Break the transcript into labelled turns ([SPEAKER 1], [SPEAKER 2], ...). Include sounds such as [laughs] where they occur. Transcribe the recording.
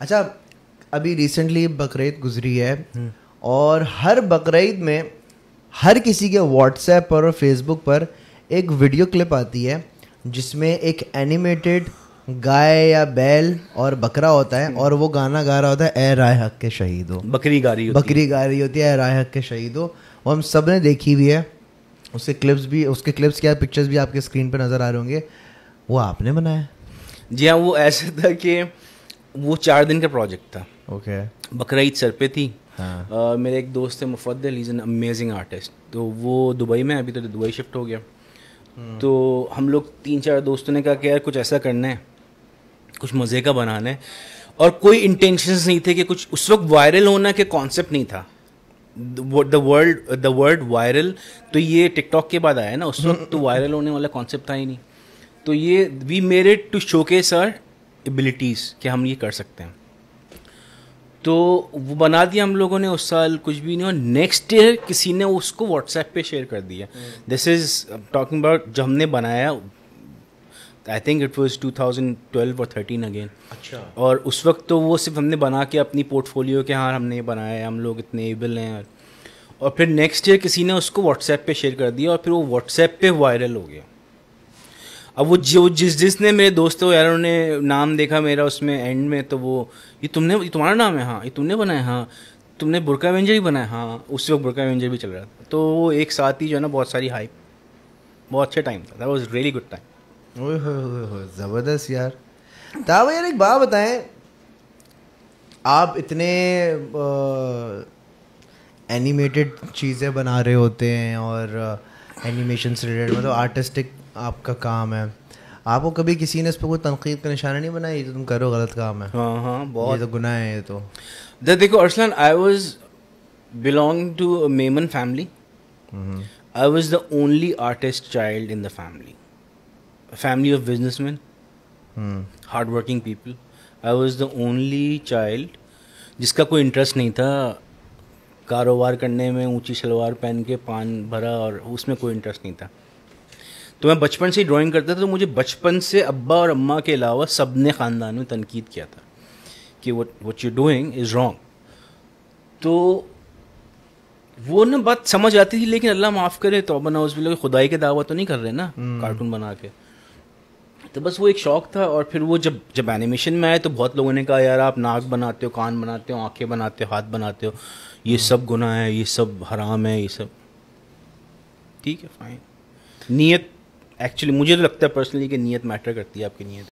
[SPEAKER 1] अच्छा अभी रिसेंटली बकरीद गुजरी है हम्म। और हर बकरीद में हर किसी के व्हाट्सएप पर और फेसबुक पर एक वीडियो क्लिप आती है जिसमें एक एनिमेटेड गाय या बैल और बकरा होता है और वो गाना गा रहा होता है ए राय हक के हो
[SPEAKER 2] बकरी गा रही होती बकरी
[SPEAKER 1] गा रही होती है ए राय हक के हो वो हम सब ने देखी हुई है उसके क्लिप्स भी उसके क्लिप्स क्या पिक्चर्स भी आपके स्क्रीन पर नज़र आ रहे होंगे वो आपने बनाया
[SPEAKER 2] जी हाँ वो ऐसे था कि वो चार दिन का प्रोजेक्ट था ओके बकर सर पे थी हाँ. uh, मेरे एक दोस्त थे Mufaddal is an amazing artist तो वो दुबई में अभी तो दुबई शिफ्ट हो गया हम्म। तो हम लोग तीन चार दोस्तों ने कहा कि यार कुछ ऐसा करना है कुछ मज़े का बनाना है और कोई इंटेंशंस नहीं थे कि कुछ उस वक्त वायरल होना के कॉन्सेप्ट नहीं था the world the world viral तो ये टिकटॉक के बाद आया ना उस वक्त तो वायरल [laughs] होने वाला कॉन्सेप्ट था ही नहीं तो ये वी मेड इट टू के सर एबिलिटीज़ कि हम ये कर सकते हैं तो वो बना दिया हम लोगों ने उस साल कुछ भी नहीं और नेक्स्ट ईयर किसी ने उसको व्हाट्सएप पे शेयर कर दिया दिस इज़ टॉकिंग अबाउट जो हमने बनाया I think it was two thousand twelve और थर्टीन अगेन अच्छा और उस वक्त तो वो सिर्फ हमने बना के अपनी पोर्टफोलियो के हाँ हमने बनाया है हम लोग इतने एबल हैं और फिर नेक्स्ट ईयर किसी ने उसको व्हाट्सएप पे शेयर कर दिया और फिर वो व्हाट्सएप पे वायरल हो गया अब वो जो जिस जिसने मेरे दोस्त हो यार उन्होंने नाम देखा मेरा उसमें एंड में तो वो ये तुमने ये तुम्हारा नाम है हाँ ये तुमने बनाया हाँ तुमने बुरका एवेंजर भी बनाया हाँ उस वक्त बुरका एवेंजर भी चल रहा था तो वो एक साथ ही जो है ना बहुत सारी हाइप बहुत अच्छा टाइम था that was really good
[SPEAKER 1] time ज़बरदस्त यार तावा यार एक बात बताएं आप इतने एनिमेटेड चीज़ें बना रहे होते हैं और एनिमेशन से रिलेटेड मतलब आर्टिस्टिक आपका काम है आपको कभी किसी ने इस पर कोई तनकीद का निशाना नहीं बनाया ये तो तुम करो गलत काम है हाँ हाँ
[SPEAKER 2] बहुत ये तो गुना है ये तो दे देखो Arsalan I was belong to Memon family I was the only artist child in the family family of businessman hard working people I was the only child जिसका कोई इंटरेस्ट नहीं था कारोबार करने में ऊंची शलवार पहन के पान भरा और उसमें कोई इंटरेस्ट नहीं था तो मैं बचपन से ही ड्राइंग करता था तो मुझे बचपन से अब्बा और अम्मा के अलावा सब ने ख़ानदान में तनकीद किया था कि what what you doing is wrong तो वो ना बात समझ आती थी लेकिन अल्लाह माफ़ करे तो अब ना उस खुदाई के दावा तो नहीं कर रहे ना कार्टून हम्म। बना के तो बस वो एक शौक था और फिर वो जब जब एनिमेशन में आए तो बहुत लोगों ने कहा यार आप नाक बनाते हो कान बनाते हो आंखें बनाते हो हाथ बनाते हो ये हाँ। सब गुनाह है ये सब हराम है ये सब ठीक है फाइन नीयत एक्चुअली मुझे तो लगता है पर्सनली कि नीयत मैटर करती है आपकी नीयत